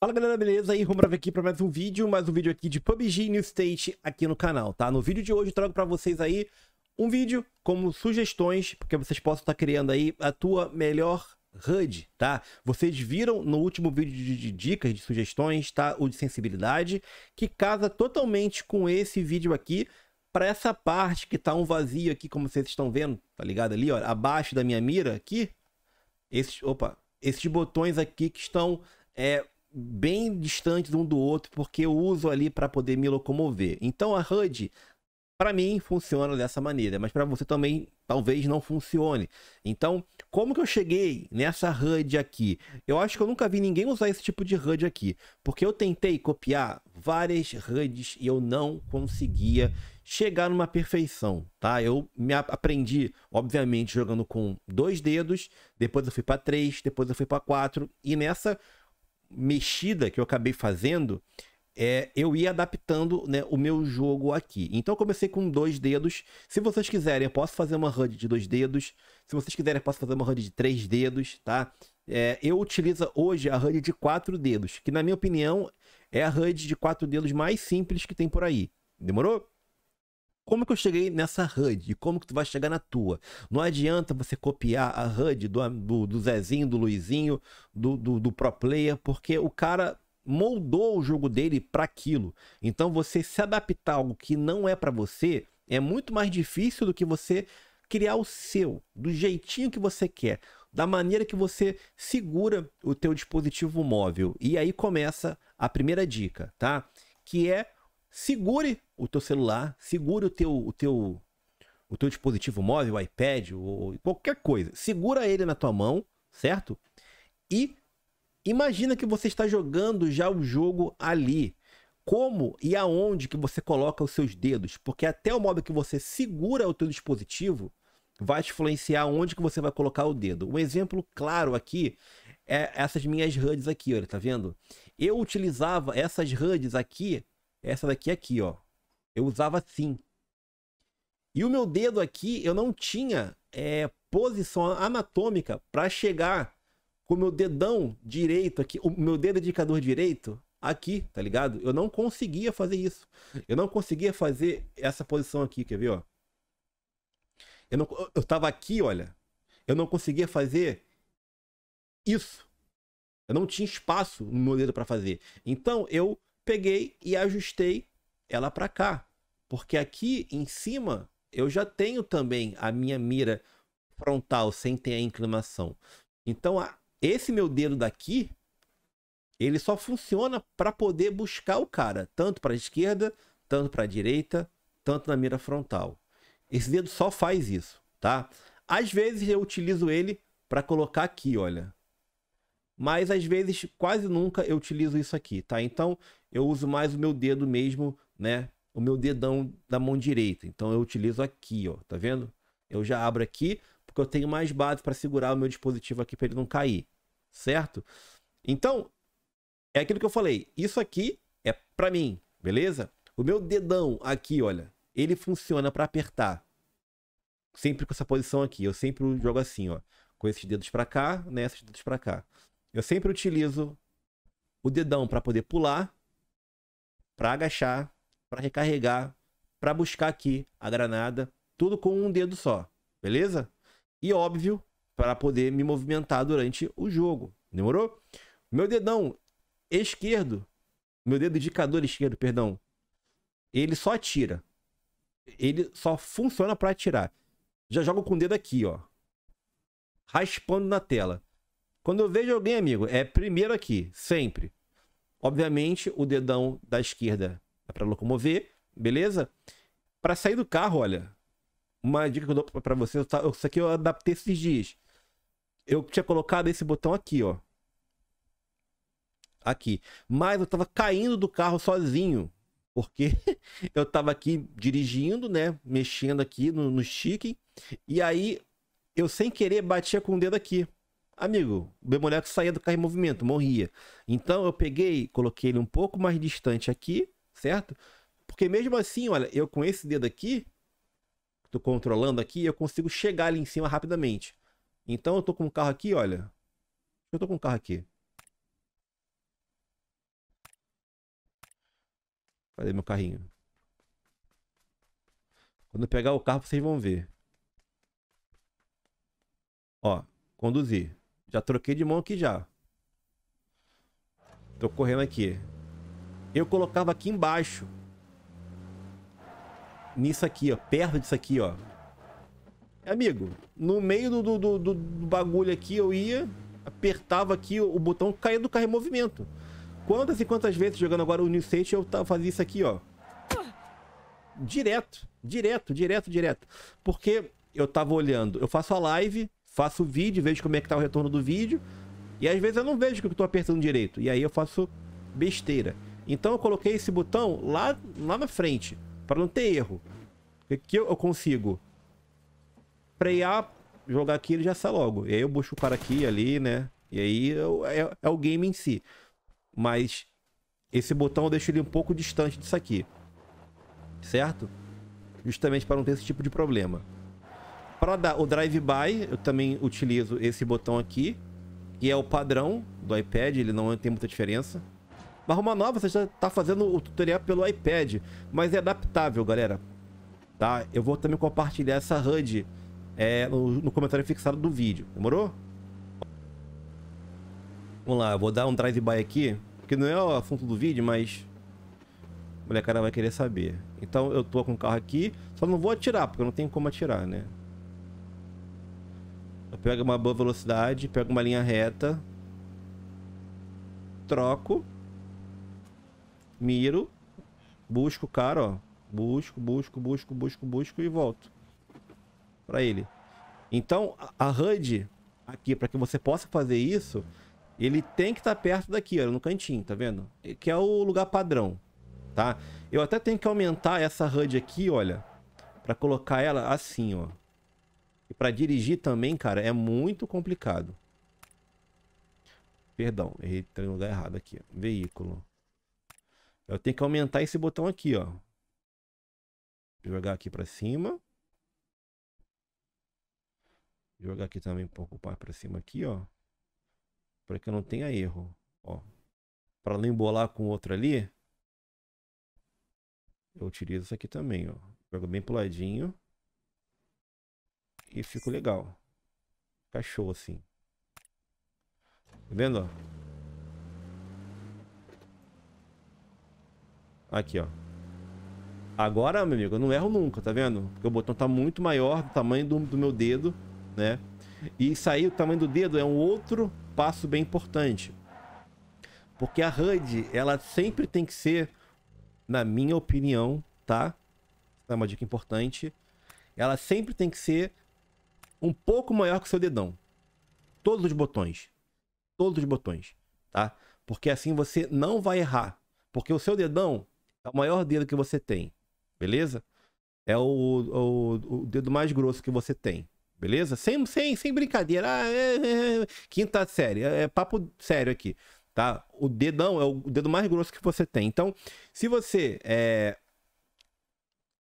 Fala galera, beleza? E vamos aqui para mais um vídeo, mais um vídeo aqui de PUBG New State aqui no canal, tá? No vídeo de hoje eu trago para vocês aí um vídeo como sugestões, porque vocês possam estar tá criando aí a tua melhor HUD, tá? Vocês viram no último vídeo de, dicas, de sugestões, tá? O de sensibilidade, que casa totalmente com esse vídeo aqui, para essa parte que tá um vazio aqui, como vocês estão vendo, tá ligado ali, ó, abaixo da minha mira aqui, esses, opa, esses botões aqui que estão é, bem distantes um do outro, porque eu uso ali para poder me locomover. Então a HUD, para mim, funciona dessa maneira, mas para você também talvez não funcione. Então, como que eu cheguei nessa HUD aqui? Eu acho que eu nunca vi ninguém usar esse tipo de HUD aqui, porque eu tentei copiar várias HUDs e eu não conseguia chegar numa perfeição, tá? Eu me aprendi, obviamente, jogando com dois dedos, depois eu fui para três, depois eu fui para quatro, e nessa mexida que eu acabei fazendo, é, eu ia adaptando né, o meu jogo aqui. Então eu comecei com dois dedos. Se vocês quiserem, eu posso fazer uma HUD de dois dedos. Se vocês quiserem, eu posso fazer uma HUD de três dedos, tá? É, eu utilizo hoje a HUD de quatro dedos, que na minha opinião é a HUD de quatro dedos mais simples que tem por aí. Demorou? como que eu cheguei nessa HUD e como que tu vai chegar na tua. Não adianta você copiar a HUD do, do, do Zezinho, do Luizinho, do, do, do Pro Player, porque o cara moldou o jogo dele para aquilo. Então você se adaptar a algo que não é para você é muito mais difícil do que você criar o seu, do jeitinho que você quer, da maneira que você segura o teu dispositivo móvel. E aí começa a primeira dica, tá? Que é segure o teu celular, segure o teu, o teu, o teu dispositivo móvel, o iPad ou qualquer coisa. Segura ele na tua mão, certo? E imagina que você está jogando já o jogo ali. Como e aonde que você coloca os seus dedos, porque até o modo que você segura o teu dispositivo vai te influenciar onde que você vai colocar o dedo. Um exemplo claro aqui é essas minhas HUDs aqui, olha, tá vendo? Eu utilizava essas HUDs aqui essa daqui aqui, ó. Eu usava assim. E o meu dedo aqui, eu não tinha é, posição anatômica para chegar com o meu dedão direito aqui, o meu dedo indicador direito aqui, tá ligado? Eu não conseguia fazer isso. Eu não conseguia fazer essa posição aqui, quer ver, ó? Eu, não, eu tava aqui, olha. Eu não conseguia fazer isso. Eu não tinha espaço no meu dedo para fazer. Então eu peguei e ajustei ela para cá. Porque aqui em cima eu já tenho também a minha mira frontal sem ter a inclinação. Então esse meu dedo daqui, ele só funciona para poder buscar o cara, tanto para a esquerda, tanto para a direita, tanto na mira frontal. Esse dedo só faz isso, tá? Às vezes eu utilizo ele para colocar aqui, olha. Mas às vezes, quase nunca eu utilizo isso aqui, tá? Então, eu uso mais o meu dedo mesmo, né? O meu dedão da mão direita. Então eu utilizo aqui, ó, tá vendo? Eu já abro aqui, porque eu tenho mais base para segurar o meu dispositivo aqui para ele não cair, certo? Então, é aquilo que eu falei, isso aqui é para mim, beleza? O meu dedão aqui, olha, ele funciona para apertar. Sempre com essa posição aqui, eu sempre jogo assim, ó, com esses dedos para cá, né, esses dedos para cá. Eu sempre utilizo o dedão para poder pular para agachar, para recarregar, para buscar aqui a granada, tudo com um dedo só, beleza? E óbvio, para poder me movimentar durante o jogo. Demorou? Meu dedão esquerdo, meu dedo indicador esquerdo, perdão, ele só atira. Ele só funciona para atirar. Já jogo com o dedo aqui, ó. Raspando na tela. Quando eu vejo alguém, amigo, é primeiro aqui, sempre. Obviamente, o dedão da esquerda é para locomover, beleza? Para sair do carro, olha, uma dica que eu dou para vocês, isso aqui eu adaptei esses dias. Eu tinha colocado esse botão aqui, ó. Aqui. Mas eu tava caindo do carro sozinho, porque eu tava aqui dirigindo, né, mexendo aqui no, no chique, e aí eu sem querer batia com o dedo aqui. Amigo, o moleque saía do carro em movimento, morria. Então eu peguei, coloquei ele um pouco mais distante aqui, certo? Porque mesmo assim, olha, eu com esse dedo aqui, tô controlando aqui, eu consigo chegar ali em cima rapidamente. Então eu tô com o carro aqui, olha. Eu tô com o carro aqui. Cadê meu carrinho? Quando eu pegar o carro, vocês vão ver. Ó, conduzir. Já troquei de mão aqui já. Tô correndo aqui. Eu colocava aqui embaixo. Nisso aqui, ó. Perto disso aqui, ó. É, amigo, no meio do, do, do, do bagulho aqui eu ia, apertava aqui o botão, caía do carro em movimento. Quantas e quantas vezes jogando agora o New State eu fazia isso aqui, ó. Direto, direto, direto, direto. Porque eu tava olhando, eu faço a live, faço o vídeo, vejo como é que tá o retorno do vídeo. E às vezes eu não vejo que eu estou apertando direito. E aí eu faço besteira. Então eu coloquei esse botão lá, lá na frente, para não ter erro. Aqui é eu consigo frear, jogar aqui ele já sai logo. E aí eu puxo o cara aqui ali, né? E aí eu, é, é o game em si. Mas esse botão eu deixo ele um pouco distante disso aqui. Certo? Justamente para não ter esse tipo de problema. Para dar o drive-by, eu também utilizo esse botão aqui, que é o padrão do iPad, ele não tem muita diferença. uma nova, você já está fazendo o tutorial pelo iPad, mas é adaptável, galera. Tá? Eu vou também compartilhar essa HUD é, no, no comentário fixado do vídeo, demorou? Vamos lá, eu vou dar um drive-by aqui, que não é o assunto do vídeo, mas molecada vai querer saber. Então eu tô com o carro aqui, só não vou atirar, porque não tem como atirar, né? pego uma boa velocidade, pego uma linha reta. Troco. Miro. Busco o cara, ó. Busco, busco, busco, busco, busco e volto. Pra ele. Então, a HUD aqui, para que você possa fazer isso, ele tem que estar tá perto daqui, ó, no cantinho, tá vendo? Que é o lugar padrão, tá? Eu até tenho que aumentar essa HUD aqui, olha, para colocar ela assim, ó. E para dirigir também, cara, é muito complicado. Perdão, errei, entrei no lugar errado aqui. Veículo. Eu tenho que aumentar esse botão aqui, ó. Jogar aqui para cima. Jogar aqui também um pouco para cima aqui, ó. Para que eu não tenha erro, ó. Para não embolar com outro ali, eu utilizo isso aqui também, ó. Jogo bem pro ladinho. E ficou legal. cachorro assim. Tá vendo? Aqui, ó. Agora, meu amigo, eu não erro nunca, tá vendo? Porque o botão tá muito maior do tamanho do, do meu dedo, né? E sair o tamanho do dedo é um outro passo bem importante. Porque a HUD, ela sempre tem que ser, na minha opinião, tá? é uma dica importante. Ela sempre tem que ser um pouco maior que o seu dedão. Todos os botões. Todos os botões, tá? Porque assim você não vai errar. Porque o seu dedão é o maior dedo que você tem, beleza? É o, o, o dedo mais grosso que você tem, beleza? Sem, sem, sem brincadeira. Ah, é, é, é, é. quinta série, é, é papo sério aqui, tá? O dedão é o dedo mais grosso que você tem. Então, se você é,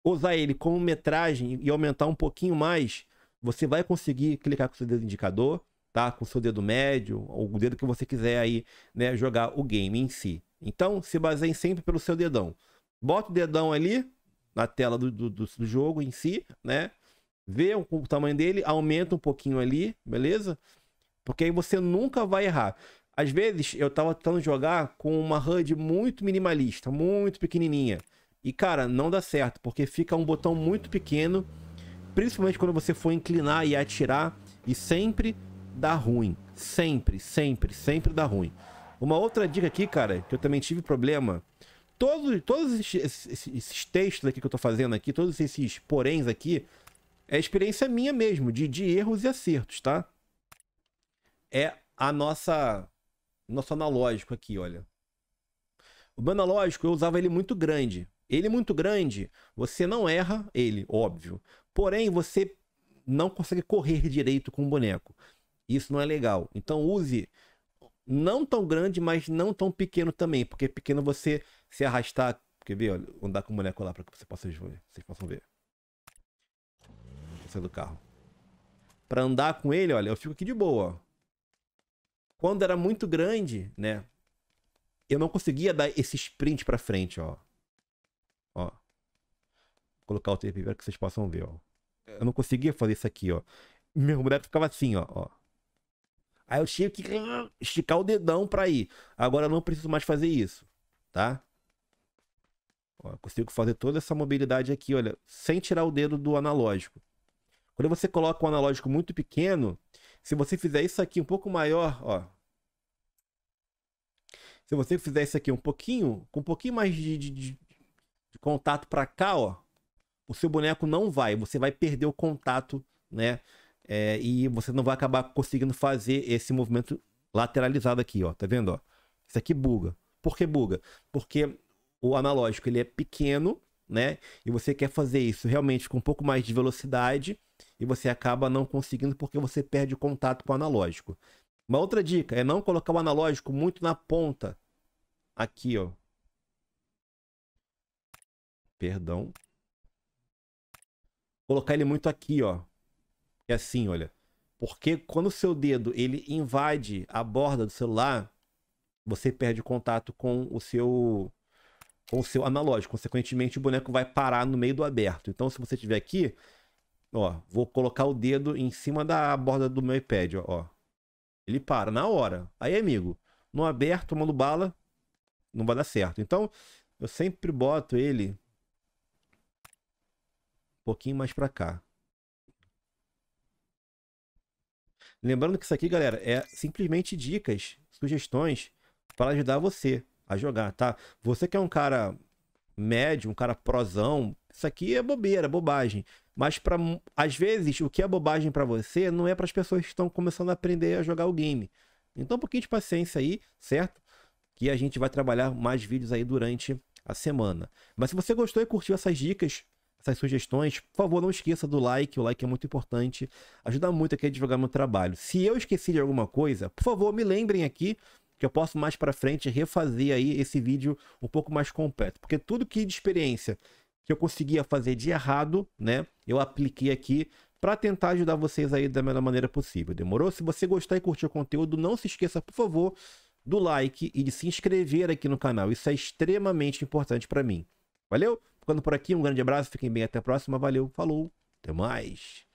usar ele como metragem e aumentar um pouquinho mais, você vai conseguir clicar com o seu dedo indicador, tá? Com o seu dedo médio, ou o dedo que você quiser aí, né? Jogar o game em si. Então, se baseiem sempre pelo seu dedão. Bota o dedão ali na tela do, do, do jogo em si, né? Vê o, o tamanho dele, aumenta um pouquinho ali, beleza? Porque aí você nunca vai errar. Às vezes eu tava tentando jogar com uma HUD muito minimalista, muito pequenininha. E cara, não dá certo, porque fica um botão muito pequeno principalmente quando você for inclinar e atirar, e sempre dá ruim. Sempre, sempre, sempre dá ruim. Uma outra dica aqui, cara, que eu também tive problema. Todos, todos esses, esses, esses textos aqui que eu tô fazendo aqui, todos esses poréns aqui, é experiência minha mesmo, de, de erros e acertos, tá? É a nossa. Nosso analógico aqui, olha. O meu analógico, eu usava ele muito grande. Ele muito grande, você não erra ele, óbvio. Porém, você não consegue correr direito com o boneco. Isso não é legal. Então use não tão grande, mas não tão pequeno também, porque pequeno você se arrastar, quer ver, Vou andar com o boneco lá para que você possa ver, vocês possam ver. Você do carro. Para andar com ele, olha, eu fico aqui de boa. Quando era muito grande, né? Eu não conseguia dar esse sprint para frente, ó colocar o tempo para que vocês possam ver, ó. É. Eu não conseguia fazer isso aqui, ó. Meu boneco ficava assim, ó, ó. Aí eu tinha que esticar o dedão para ir. Agora eu não preciso mais fazer isso, tá? Ó, consigo fazer toda essa mobilidade aqui, olha, sem tirar o dedo do analógico. Quando você coloca um analógico muito pequeno, se você fizer isso aqui um pouco maior, ó. Se você fizer isso aqui um pouquinho, com um pouquinho mais de, de, de, de contato para cá, ó o seu boneco não vai, você vai perder o contato, né? É, e você não vai acabar conseguindo fazer esse movimento lateralizado aqui, ó. Tá vendo, ó? Isso aqui buga. Por que buga? Porque o analógico, ele é pequeno, né? E você quer fazer isso realmente com um pouco mais de velocidade e você acaba não conseguindo porque você perde o contato com o analógico. Uma outra dica é não colocar o analógico muito na ponta. Aqui, ó. Perdão colocar ele muito aqui, ó. É assim, olha. Porque quando o seu dedo ele invade a borda do celular, você perde contato com o seu com o seu analógico. Consequentemente, o boneco vai parar no meio do aberto. Então, se você tiver aqui, ó, vou colocar o dedo em cima da borda do meu iPad, ó. ó. Ele para na hora. Aí, amigo, no aberto, tomando bala, não vai dar certo. Então, eu sempre boto ele um pouquinho mais para cá. Lembrando que isso aqui, galera, é simplesmente dicas, sugestões para ajudar você a jogar, tá? Você que é um cara médio, um cara prosão, isso aqui é bobeira, bobagem. Mas para às vezes o que é bobagem para você não é para as pessoas que estão começando a aprender a jogar o game. Então um pouquinho de paciência aí, certo? Que a gente vai trabalhar mais vídeos aí durante a semana. Mas se você gostou e curtiu essas dicas, essas sugestões, por favor, não esqueça do like. O like é muito importante. Ajuda muito aqui a divulgar meu trabalho. Se eu esqueci de alguma coisa, por favor, me lembrem aqui que eu posso mais para frente refazer aí esse vídeo um pouco mais completo. Porque tudo que de experiência que eu conseguia fazer de errado, né, eu apliquei aqui para tentar ajudar vocês aí da melhor maneira possível. Demorou? Se você gostar e curtir o conteúdo, não se esqueça, por favor, do like e de se inscrever aqui no canal. Isso é extremamente importante para mim. Valeu? Ficando por aqui, um grande abraço, fiquem bem, até a próxima, valeu, falou, até mais.